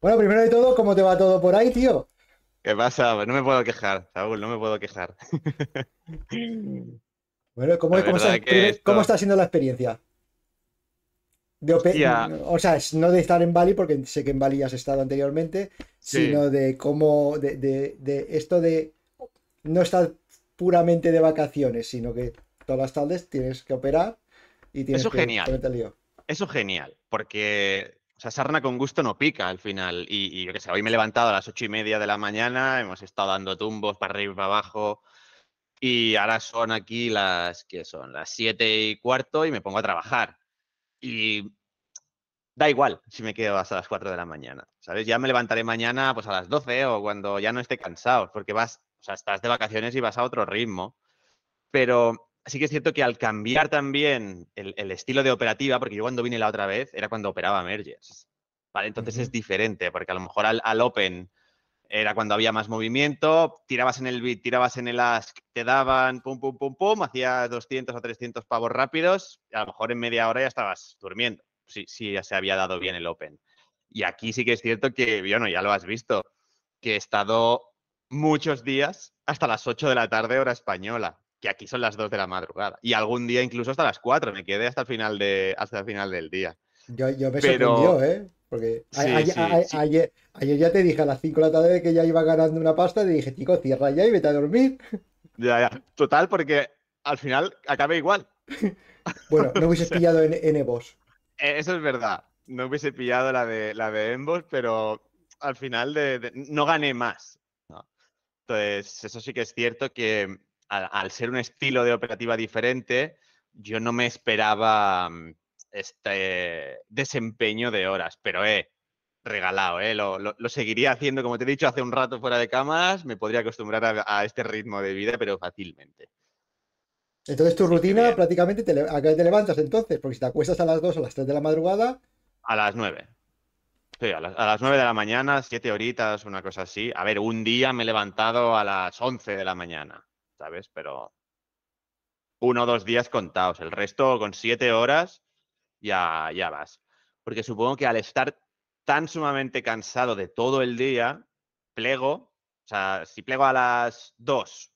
Bueno, primero de todo, ¿cómo te va todo por ahí, tío? ¿Qué pasa? No me puedo quejar, Saúl, no me puedo quejar. bueno, ¿cómo, está, siendo la experiencia? De O sea, no de estar en Bali, porque sé que en Bali has estado anteriormente, sino de cómo, de, esto de no estar puramente de vacaciones, sino que todas las tardes tienes que operar y tienes Eso que genial. Eso genial, porque o sea, sarna con gusto no pica al final. Y, yo qué sé, hoy me he levantado a las ocho y media de la mañana, hemos estado dando tumbos para arriba y para abajo. Y ahora son aquí las que son las siete y cuarto y me pongo a trabajar. Y da igual si me quedo hasta las cuatro de la mañana, ¿sabes? Ya me levantaré mañana pues a las doce o cuando ya no esté cansado, porque vas, o sea, estás de vacaciones y vas a otro ritmo. Pero sí que es cierto que al cambiar también el, estilo de operativa, porque yo cuando vine la otra vez era cuando operaba mergers, ¿vale? Entonces es diferente, porque a lo mejor al, open era cuando había más movimiento, tirabas en el bit, tirabas en el ask, te daban pum, pum, pum, pum, hacías 200 o 300 pavos rápidos, a lo mejor en media hora ya estabas durmiendo, si, si ya se había dado bien el open. Y aquí sí que es cierto que, bueno, ya lo has visto, que he estado muchos días hasta las 8 de la tarde hora española que aquí son las 2 de la madrugada. Y algún día incluso hasta las 4, me quedé hasta el final, de, hasta el final del día. Yo, me Pero... sorprendió, ¿eh? Porque Ayer, ya te dije a las 5 de la tarde que ya iba ganando una pasta, te dije, chico, cierra ya y vete a dormir. Ya, ya. Total, porque al final acabé igual. bueno, no hubiese pillado en, en Evos. E, eso es verdad. No hubiese pillado la de la de pero al final no gané más. Entonces, eso sí que es cierto que al, ser un estilo de operativa diferente, yo no me esperaba mm, este desempeño de horas, pero he eh, regalado, eh, lo, seguiría haciendo, como te he dicho, hace un rato fuera de camas, me podría acostumbrar a, este ritmo de vida, pero fácilmente. Entonces tu rutina prácticamente a qué te levantas entonces, porque si te acuestas a las 2 o a las 3 de la madrugada. A las 9. Sí, a las, a las 9 de la mañana, 7 horitas, una cosa así. A ver, un día me he levantado a las 11 de la mañana. ¿sabes? Pero uno o dos días contados, el resto con siete horas ya, ya vas. Porque supongo que al estar tan sumamente cansado de todo el día, plego, o sea, si plego a las dos,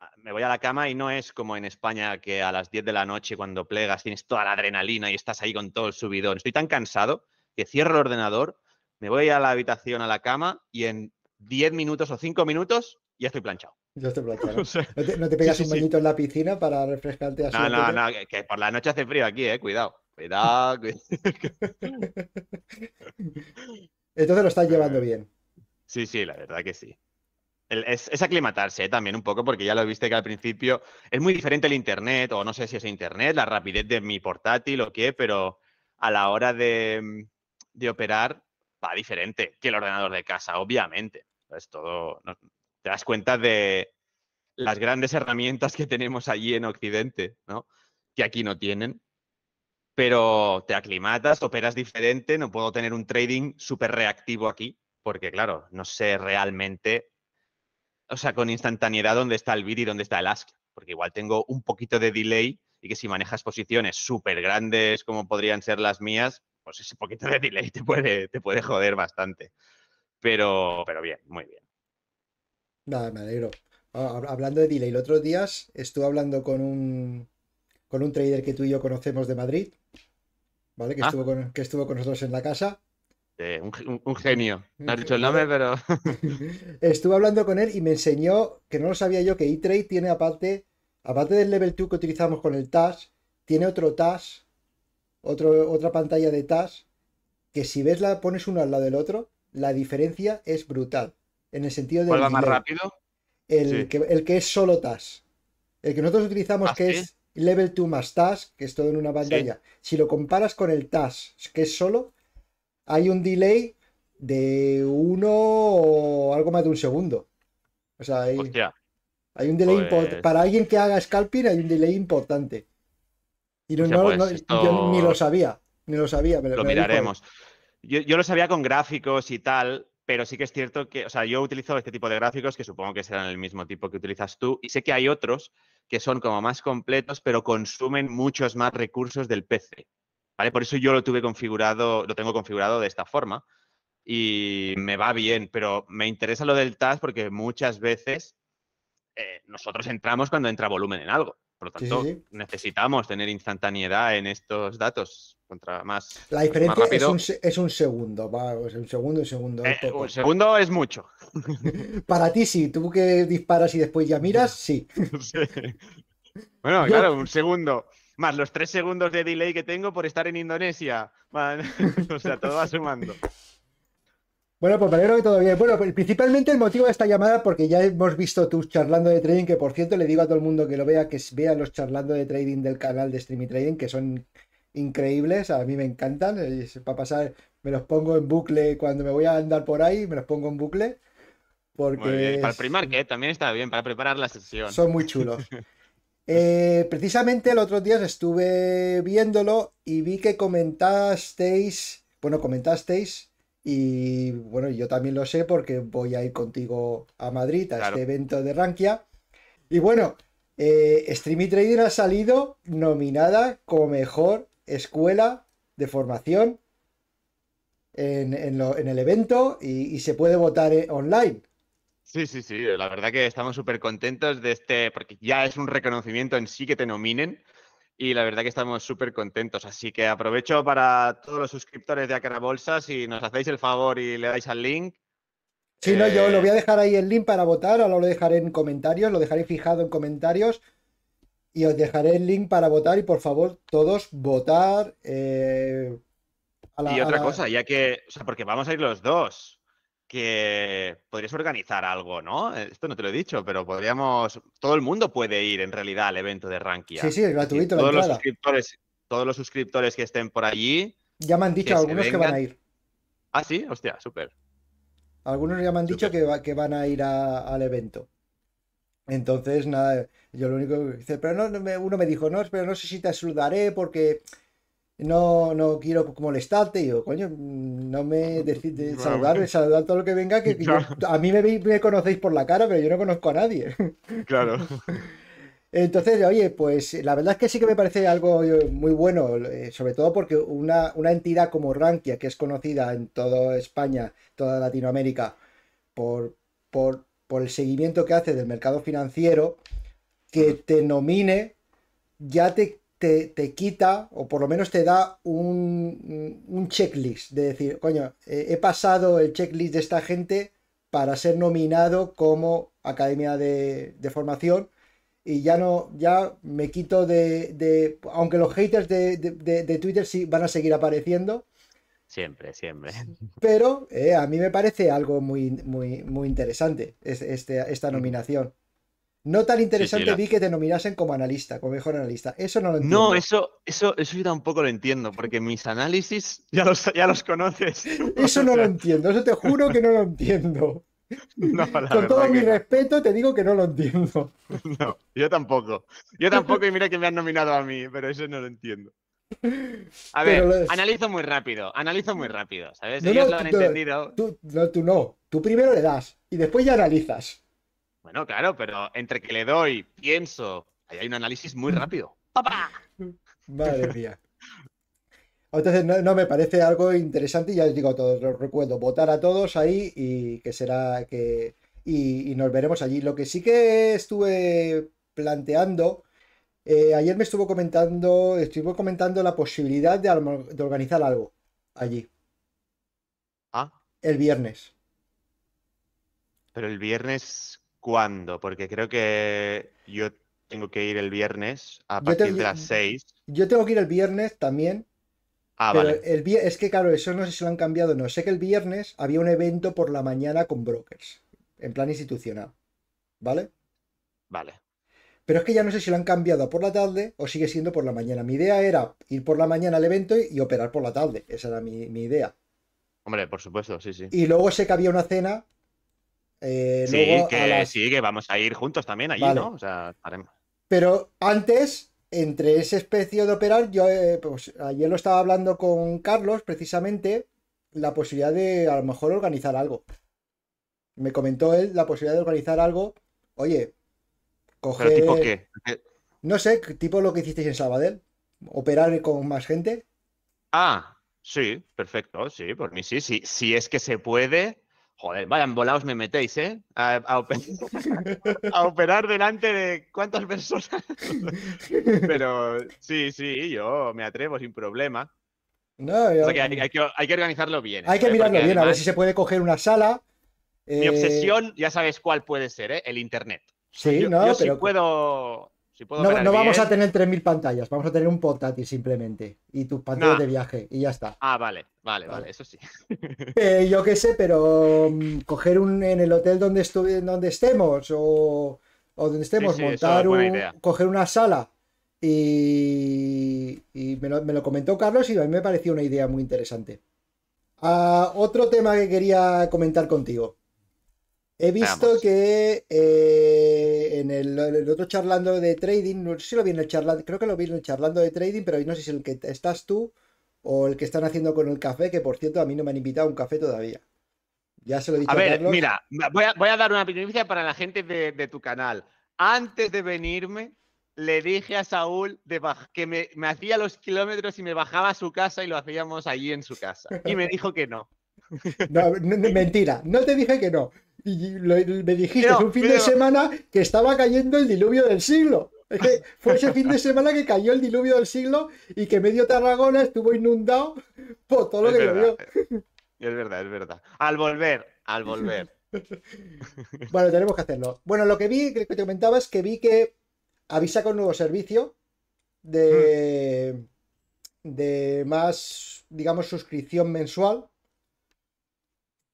ah, me voy a la cama y no es como en España que a las diez de la noche cuando plegas tienes toda la adrenalina y estás ahí con todo el subidón. Estoy tan cansado que cierro el ordenador, me voy a la habitación, a la cama y en diez minutos o cinco minutos ya estoy planchado. ¿No, te, pegas un bañito en la piscina para refrescarte así? No, no, no, que, por la noche hace frío aquí, eh. Cuidado, cuidado. Entonces lo estás llevando bien. Sí, sí, la verdad que sí. es, aclimatarse eh, también un poco, porque ya lo viste que al principio es muy diferente el internet, o no sé si es internet, la rapidez de mi portátil o qué, pero a la hora de, mm, operar va diferente que el ordenador de casa, obviamente. Es todo, te das cuenta de las grandes herramientas que tenemos allí en Occidente, ¿no? Que aquí no tienen. Pero te aclimatas, operas diferente, no puedo tener un trading súper reactivo aquí, porque claro, no sé realmente, o sea, con instantaneidad dónde está el bid y dónde está el ask, porque igual tengo un poquito de delay y que si manejas posiciones súper grandes como podrían ser las mías, pues ese poquito de delay te puede, te puede joder bastante. Pero, pero bien, muy bien. Nada, me alegro. Ah, hablando de delay, el otro día estuve hablando con un, con un trader que tú y yo conocemos de Madrid, ¿vale? Que, ah. estuvo, con, que estuvo con nosotros en la casa. un, genio. No ha dicho el nombre, pero. estuve hablando con él y me enseñó que no lo sabía yo que E-Trade tiene, aparte, aparte del level 2 que utilizamos con el TAS, tiene otro TAS, otro, otra pantalla de TAS, que si ves la pones uno al lado del otro, la diferencia es brutal. En el sentido de. más rápido? El, que, el, que, es solo TAS El que nosotros utilizamos, ¿Ah, que es level 2 más task, que es todo en una pantalla. Si lo comparas con el TAS que es solo, hay un delay de uno o algo más de un segundo. O sea, hay, hay un delay importante. Pues para alguien que haga scalping, hay un delay importante. Y no, no, pues ni lo sabía. Ni lo sabía. lo miraremos. yo, yo, lo sabía con gráficos y tal, pero sí que es cierto que, o sea, yo utilizo este tipo de gráficos que supongo que serán el mismo tipo que utilizas tú, y sé que hay otros que son como más completos, pero consumen muchos más recursos del PC. ¿Vale? Por eso yo lo tuve configurado, lo tengo configurado de esta forma y me va bien, pero me interesa lo del TAS porque muchas veces eh, nosotros entramos cuando entra volumen en algo. Por lo tanto, necesitamos tener instantaneidad en estos datos. Contra más. La diferencia Es, un, es, un, segundo, va, es un segundo, un segundo. Eh, segundo es mucho. Para ti sí, tú que disparas y después ya miras, sí. Bueno, claro, un segundo. Más los tres segundos de delay que tengo por estar en Indonesia. o sea, todo va sumando. Bueno, pues me que todo bien. Bueno, pues, principalmente el motivo de esta llamada, porque ya hemos visto tus charlando de trading, que por cierto le digo a todo el mundo que lo vea, que vea los charlando de trading del canal de Streamy Trading, que son increíbles, a mí me encantan, para pasar, me los pongo en bucle cuando me voy a andar por ahí, me los pongo en bucle. Porque Para el que también está bien, para preparar la sesión. Son muy chulos. Pues eh, precisamente el otro día estuve viéndolo y vi que comentasteis, bueno, comentasteis y bueno, yo también lo sé porque voy a ir contigo a Madrid a este evento de Rankia. Y bueno, eh, Trading ha salido nominada como mejor escuela de formación en, el evento y, y, se puede votar eh, online. Sí, sí, sí, la verdad que estamos súper contentos de este, porque ya es un reconocimiento en sí que te nominen y la verdad que estamos súper contentos. Así que aprovecho para todos los suscriptores de Acá Bolsa, si nos hacéis el favor y le dais al link. Sí, no, yo lo eh, voy a dejar ahí el link para votar, ahora lo dejaré en comentarios, lo dejaré fijado en comentarios y os dejaré el link para votar y por favor todos votar. Eh, y otra cosa, ya que, o sea, porque vamos a ir los dos que podrías organizar algo, ¿no? Esto no te lo he dicho, pero podríamos. Todo el mundo puede ir en realidad al evento de Rankia. Sí, sí, es gratuito. todos, los suscriptores, que estén por allí. Ya me han dicho algunos que van a ir. Ah, sí, hostia, súper. Algunos ya me han dicho que, van a ir al evento. Entonces, nada, yo lo único que hice, pero no, uno me dijo, no, pero no sé si te saludaré porque no, no quiero molestarte. yo, coño, no me decís de saludar, saludar todo lo que venga, que, a mí me, conocéis por la cara, pero yo no conozco a nadie. Claro. Entonces, oye, pues la verdad es que sí que me parece algo eh, muy bueno, eh, sobre todo porque una, entidad como Rankia, que es conocida en toda España, toda Latinoamérica, por, por, por el seguimiento que hace del mercado financiero, que te nomine ya te te, quita, o por lo menos te da un, checklist de decir, coño, he pasado el checklist de esta gente para ser nominado como academia de, formación y ya no, ya me quito de, aunque los haters de, Twitter sí van a seguir apareciendo. Siempre, siempre. Pero eh, a mí me parece algo muy, muy, muy interesante este, esta mm. nominación. No tan interesante vi que te nominasen como analista, como mejor analista. Eso no lo entiendo. No, eso, eso, eso yo tampoco lo entiendo, porque mis análisis ya los, ya los conoces. Eso no lo entiendo, eso te juro que no lo entiendo. Con todo mi respeto, te digo que no lo entiendo. No, yo tampoco. Yo tampoco, y mira que me han nominado a mí, pero eso no lo entiendo. A ver, analizo muy rápido, analizo muy rápido, ¿sabes? No, lo han entendido. no, tú no, tú primero le das y después ya analizas. Bueno, claro, pero entre que le doy, pienso, ahí hay un análisis muy rápido. ¡Papá! Madre mía. Entonces, no, me parece algo interesante y ya os digo a todos, los recuerdo, votar a todos ahí y que será que... Y, nos veremos allí. Lo que sí que estuve planteando, eh, ayer me estuvo comentando, estuvo comentando la posibilidad de, de organizar algo allí. Ah. El viernes. Pero el viernes, cuándo, porque creo que yo tengo que ir el viernes a partir de las 6. Yo tengo que ir el viernes también. Ah, pero vale. es que, claro, eso no sé si lo han cambiado no. Sé que el viernes había un evento por la mañana con brokers, en plan institucional. ¿Vale? Vale. Pero es que ya no sé si lo han cambiado por la tarde o sigue siendo por la mañana. Mi idea era ir por la mañana al evento y, operar por la tarde. Esa era mi, mi idea. Hombre, por supuesto, sí, sí. Y luego sé que había una cena eh, sí, que, vamos a ir juntos también allí, ¿no? Pero antes, entre ese especie de operar, yo eh, pues, ayer lo estaba hablando con Carlos, precisamente, la posibilidad de a lo mejor organizar algo. Me comentó él la posibilidad de organizar algo. Oye, coger. ¿Pero tipo qué? No sé, tipo lo que hicisteis en Sabadell. Operar con más gente. Ah, sí, perfecto. Sí, por mí sí. sí, sí, es que se puede, Joder, vayan volados me metéis, ¿eh? A, operar delante de cuántas personas. Pero sí, sí, yo me atrevo sin problema. No, hay, que, organizarlo bien. Hay que ¿eh? mirarlo bien, a ver si se puede coger una sala. Mi eh, obsesión, ya sabes cuál puede ser, ¿eh? El Internet. Sí, no, yo sí puedo no, vamos a tener 3.000 pantallas, vamos a tener un portátil simplemente y tus pantallas de viaje y ya está. Ah, vale, vale, vale, eso sí. Eh, yo qué sé, pero mm, coger un en el hotel donde, estuve, donde estemos o, donde estemos, montar un, coger una sala y, me, lo, comentó Carlos y a mí me pareció una idea muy interesante. Ah, otro tema que quería comentar contigo. He visto que eh, en el, otro charlando de trading, no sé si lo vi en el charlando, creo que lo vi en el charlando de trading, pero no sé si el que estás tú o el que están haciendo con el café, que por cierto a mí no me han invitado a un café todavía. Ya se lo he dicho. A ver, mira, voy a, dar una primicia para la gente de, tu canal. Antes de venirme, le dije a Saúl que me, hacía los kilómetros y me bajaba a su casa y lo hacíamos allí en su casa. Y me dijo que no, mentira, no te dije que no. Y me dijiste un fin de semana que estaba cayendo el diluvio del siglo. fue ese fin de semana que cayó el diluvio del siglo y que medio Tarragona estuvo inundado por todo lo es que vivió Es verdad, es verdad. Al volver, al volver. bueno, tenemos que hacerlo. Bueno, lo que vi, que te comentaba, es que vi que avisa con nuevo servicio de, de más, digamos, suscripción mensual.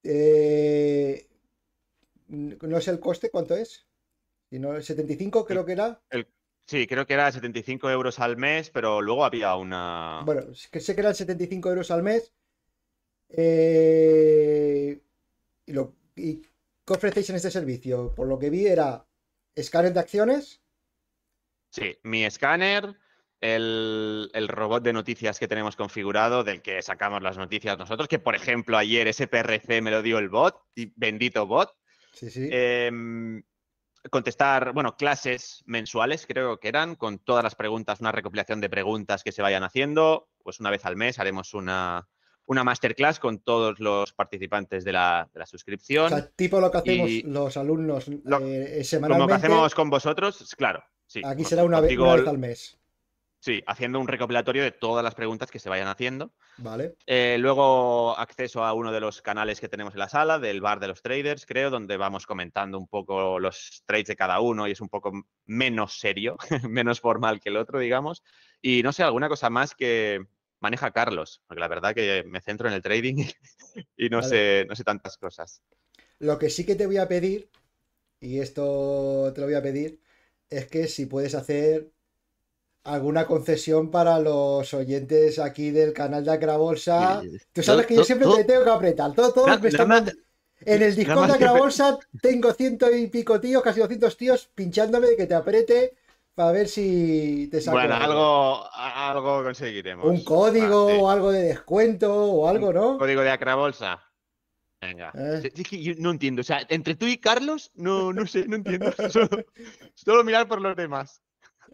Eh, no sé el coste, ¿cuánto es? no, 75 creo que era. sí, creo que era 75 euros al mes, pero luego había una... Bueno, que sé que eran 75 euros al mes. Eh, y, lo, y, qué ofrecéis en este servicio? Por lo que vi era escáner de acciones. Sí, mi escáner, el, robot de noticias que tenemos configurado, del que sacamos las noticias nosotros, que por ejemplo ayer ese PRC me lo dio el bot, bendito bot, Em, contestar, bueno, clases mensuales, creo que eran, con todas las preguntas, una recopilación de preguntas que se vayan haciendo. Pues una vez al mes haremos una, masterclass con todos los participantes de la, suscripción. tipo lo que hacemos los alumnos lo, eh, Como que hacemos con vosotros, claro. Sí, Aquí será una vez al mes. Sí, haciendo un recopilatorio de todas las preguntas que se vayan haciendo. Vale. Eh, luego acceso a uno de los canales que tenemos en la sala, del bar de los traders, creo, donde vamos comentando un poco los trades de cada uno y es un poco menos serio, menos formal que el otro, digamos. Y no sé, alguna cosa más que maneja Carlos, porque la verdad que me centro en el trading y no, sé, no sé tantas cosas. Lo que sí que te voy a pedir, y esto te lo voy a pedir, es que si puedes hacer alguna concesión para los oyentes aquí del canal de Acrabolsa. Tú sabes que yo siempre te tengo que apretar. Todo, está... En el Discord de Acrabolsa tengo ciento y pico tíos, casi 200 tíos, pinchándome de que te apriete para ver si te saco. Bueno, algo, algo conseguiremos. Un código ah, o algo de descuento o algo, ¿no? Un código de Acrabolsa. Venga. Eh. yo no entiendo. O sea, entre tú y Carlos, no, sé, no entiendo. solo mirar por los demás.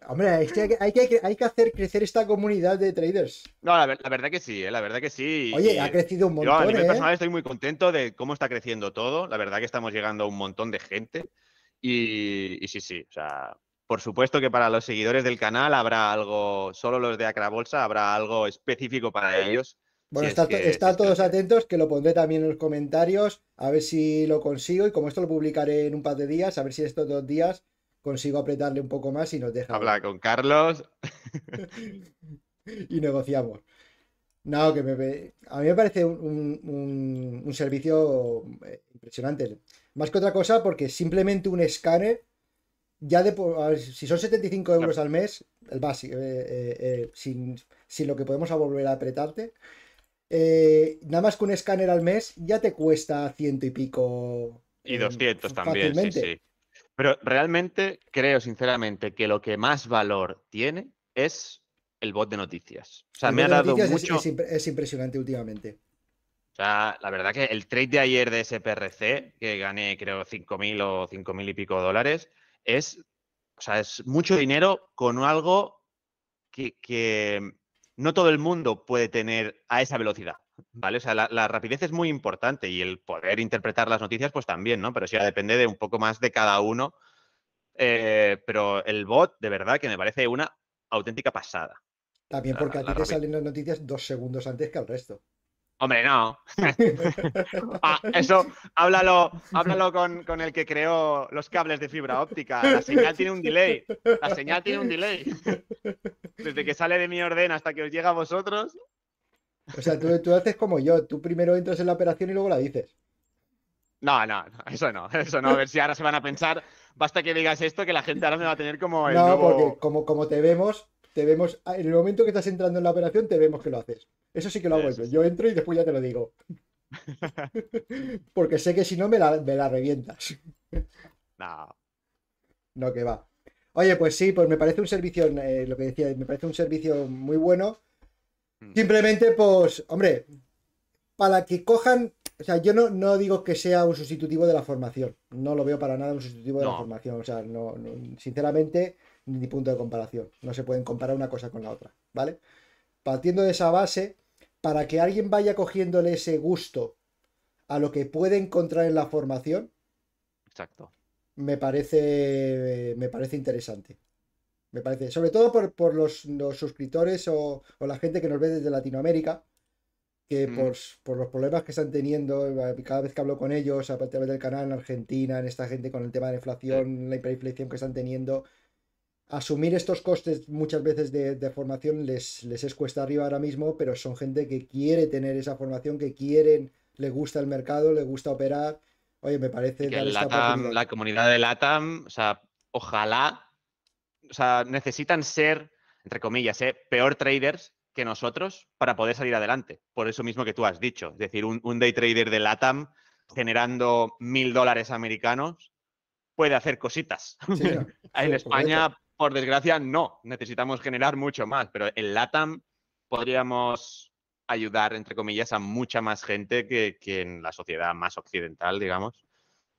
Hombre, hay que, hay, hacer crecer esta comunidad de traders. No, la, verdad que sí, la verdad que sí. Eh, Oye, ha crecido un montón. Yo a nivel ¿eh? personal estoy muy contento de cómo está creciendo todo. La verdad que estamos llegando a un montón de gente. Y, sí, sí, o sea, por supuesto que para los seguidores del canal habrá algo, solo los de Acrabolsa, habrá algo específico para ellos. Bueno, están todos atentos, que lo pondré también en los comentarios, a ver si lo consigo y como esto lo publicaré en un par de días, a ver si estos dos días consigo apretarle un poco más y nos deja. Habla con Carlos. y negociamos. No, que a mí me parece un, servicio eh, impresionante. Más que otra cosa, porque simplemente un escáner, ya de si son 75 euros al mes, el básico, eh, eh, sin, lo que podemos volver a apretarte, nada más que un escáner al mes ya te cuesta ciento y pico. Y 200 también, sí, sí. Pero realmente creo, sinceramente, que lo que más valor tiene es el bot de noticias. O sea, me ha dado mucho. Es, es, impresionante últimamente. O sea, la verdad que el trade de ayer de SPRC, que gané creo 5.000 o 5.000 y pico dólares, es, sea, es mucho dinero con algo que no todo el mundo puede tener a esa velocidad. ¿Vale? O sea, la, rapidez es muy importante y el poder interpretar las noticias, pues también, ¿no? Pero sí ya depende de un poco más de cada uno. Eh, pero el bot, de verdad, que me parece una auténtica pasada. También porque a ti te salen las noticias dos segundos antes que al resto. Hombre, no. Ah, eso, háblalo, háblalo con, con, el que creó los cables de fibra óptica. La señal tiene un delay. La señal tiene un delay. Desde que sale de mi orden hasta que os llega a vosotros. O sea, tú, tú haces como yo, tú primero entras en la operación y luego la dices. No, no, eso no, eso no. A ver si ahora se van a pensar, basta que digas esto, que la gente ahora me va a tener como el No, porque como, como te vemos, te vemos, ah, en el momento que estás entrando en la operación, te vemos que lo haces. Eso sí que lo hago yo. Yo entro y después ya te lo digo. porque sé que si no me la, me la revientas. No. No, que va. Oye, pues sí, pues me parece un servicio, eh, lo que decía, me parece un servicio muy bueno Mm. Simplemente, pues, hombre, para que cojan. O sea, yo no, no digo que sea un sustitutivo de la formación. No lo veo para nada un sustitutivo de la formación. O sea, no, no, sinceramente, ni punto de comparación. No se pueden comparar una cosa con la otra, ¿vale? Partiendo de esa base, para que alguien vaya cogiéndole ese gusto a lo que puede encontrar en la formación. Exacto. Me parece, me parece interesante me parece. Sobre todo por, los, suscriptores o, la gente que nos ve desde Latinoamérica, que mm. por, los problemas que están teniendo, eh, cada vez que hablo con ellos, a del canal en Argentina, en esta gente con el tema de la inflación, la hiperinflación que están teniendo, asumir estos costes muchas veces de, formación les, les es cuesta arriba ahora mismo, pero son gente que quiere tener esa formación, que quieren, le gusta el mercado, le gusta operar. Oye, me parece... la comunidad de LATAM, o sea, ojalá o sea, necesitan ser, entre comillas, ¿eh? peor traders que nosotros para poder salir adelante. Por eso mismo que tú has dicho. Es decir, un, day trader de LATAM generando mil dólares americanos puede hacer cositas. Ah, en España, por desgracia, no. Necesitamos generar mucho más, pero en LATAM podríamos ayudar, entre comillas, a mucha más gente que, en la sociedad más occidental, digamos,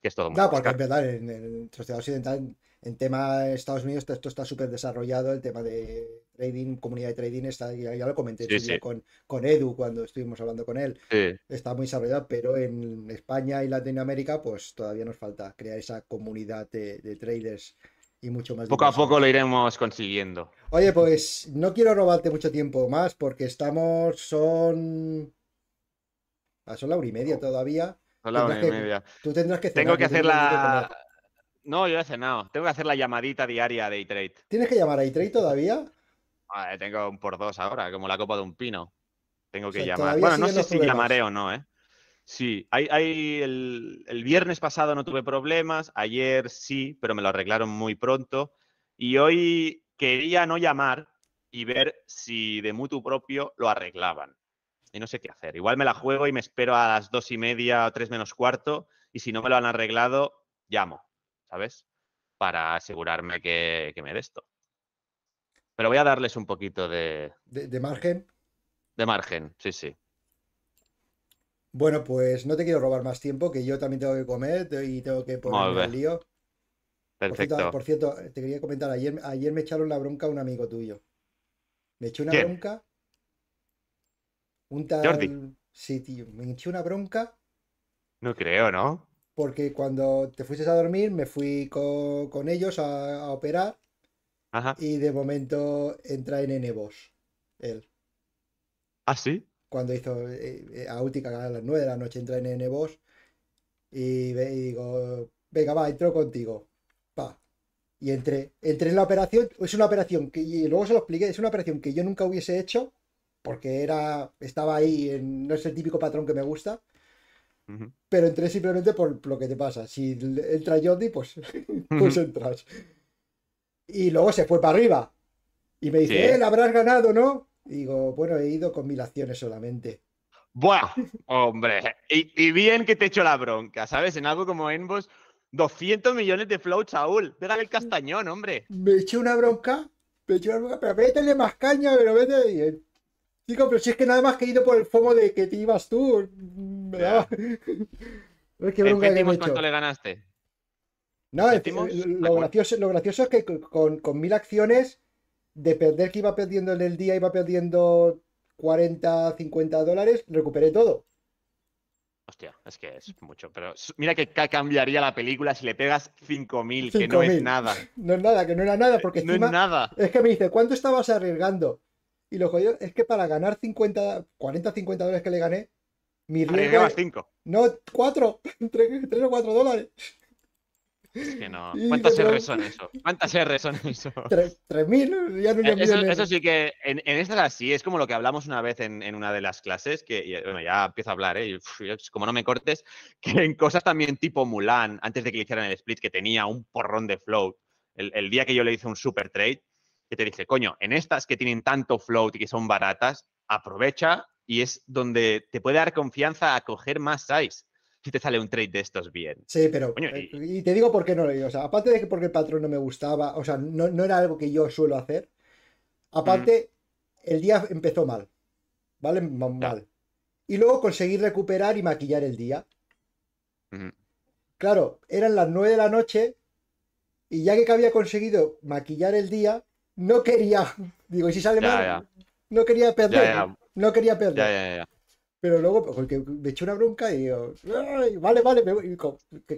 que es todo muy... Claro, porque es verdad, en, la sociedad occidental en tema de Estados Unidos, esto está súper desarrollado, el tema de trading, comunidad de trading, está, ya, lo comenté Con, Edu cuando estuvimos hablando con él, está muy desarrollado, pero en España y Latinoamérica, pues todavía nos falta crear esa comunidad de, traders y mucho más. Poco a poco lo iremos consiguiendo. Oye, pues no quiero robarte mucho tiempo más porque estamos, son... Ah, son la hora y media oh. todavía. Son la hora y media. tú tendrás que... Tengo que hacer la... No, yo he cenado. Tengo que hacer la llamadita diaria de E-Trade. ¿Tienes que llamar a E-Trade todavía? tengo un por dos ahora, como la copa de un pino. Tengo que llamar. Bueno, no sé si llamaré o no, ¿eh? Sí, el, el, viernes pasado no tuve problemas, ayer sí, pero me lo arreglaron muy pronto. Y hoy quería no llamar y ver si de mutuo propio lo arreglaban. Y no sé qué hacer. Igual me la juego y me espero a las dos y media o tres menos cuarto. Y si no me lo han arreglado, llamo. ¿sabes? Para asegurarme que, me dé esto. Pero voy a darles un poquito de... de... margen? De margen, sí, sí. Bueno, pues no te quiero robar más tiempo, que yo también tengo que comer y tengo que ponerme el lío. Perfecto. Por cierto, eh, te quería comentar, ayer, me echaron la bronca un amigo tuyo. Me echó una bronca. Un tal. Jordi. Sí, tío. Me echó una bronca. No creo, ¿no? porque cuando te fuiste a dormir me fui con, ellos a, operar y de momento entra en N-Boss él. ¿Ah, sí? Cuando hizo eh, eh, a a las 9 de la noche entra en N-Boss y, digo, venga, va, entro contigo. Pa. Y entre entre en la operación, es una operación que, luego se lo expliqué, es una operación que yo nunca hubiese hecho porque era, estaba ahí, en, no es el típico patrón que me gusta pero entré simplemente por lo que te pasa. Si entra Jodi, pues, pues entras. Y luego se fue para arriba. Y me dice, eh, habrás ganado, ¿no? Y digo, bueno, he ido con mil acciones solamente. Buah, hombre. Y, bien que te he hecho la bronca, ¿sabes? En algo como Envos, 200 millones de flow, Saúl. Pégale el castañón, hombre. Me eché una bronca. Me eché una bronca. Pero métele más caña, pero vete bien. Eh, digo, pero si es que nada más que he ido por el fomo de que te ibas tú. cuánto le ganaste? No, eh, lo, gracioso, lo gracioso es que con, mil acciones, de perder que iba perdiendo en el día, iba perdiendo 40, 50 dólares, recuperé todo. Hostia, es que es mucho, pero mira que cambiaría la película si le pegas 5.000, que no es nada. No es nada, que no era nada, porque eh, no es nada. Es que me dice, ¿cuánto estabas arriesgando? Y lo jodido es que para ganar 50, 40, 50 dólares que le gané, mi riesgo No, 4. 3 o 4 dólares. Es que no. ¿Cuántas R son eso? ¿Cuántas R son eso? 3.000, ya no eh, eso, eso, sí que, en, estas así, es como lo que hablamos una vez en, en una de las clases, que bueno, ya empiezo a hablar, ¿eh? Pues, como no me cortes, que en cosas también tipo Mulan, antes de que le hicieran el split, que tenía un porrón de float, el, el día que yo le hice un super trade, que te dije, coño, en estas que tienen tanto float y que son baratas, aprovecha y es donde te puede dar confianza a coger más size si te sale un trade de estos bien. Sí, pero eh, y... te digo por qué no lo digo. O sea, aparte de que porque el patrón no me gustaba, o sea, no, era algo que yo suelo hacer. Aparte, mm. el día empezó mal. ¿Vale? Mal. Y luego conseguí recuperar y maquillar el día. Claro, eran las 9 de la noche y ya que había conseguido maquillar el día, no quería, digo, y si sale mal, no quería perder. No quería perder. Ya, ya, ya. Pero luego, pues, porque me eché una bronca y digo, Ay, vale, vale, me voy. Que,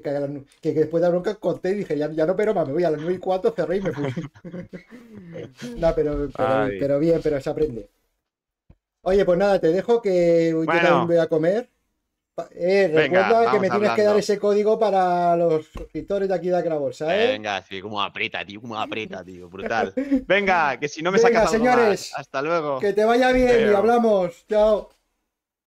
después de la bronca conté y dije, ya, ya no, pero más, me voy a las 9 y 4, cerré y me fui. no, pero, pero, bien, pero se aprende. Oye, pues nada, te dejo que voy a comer. Eh, recuerda que me tienes que dar ese código para los suscriptores de aquí de Acrabosa ¿eh? Venga, sí, como aprieta, tío, como aprieta, tío, brutal. Venga, que si no me Venga, sacas señores, Hasta luego. Que te vaya bien y hablamos. Chao.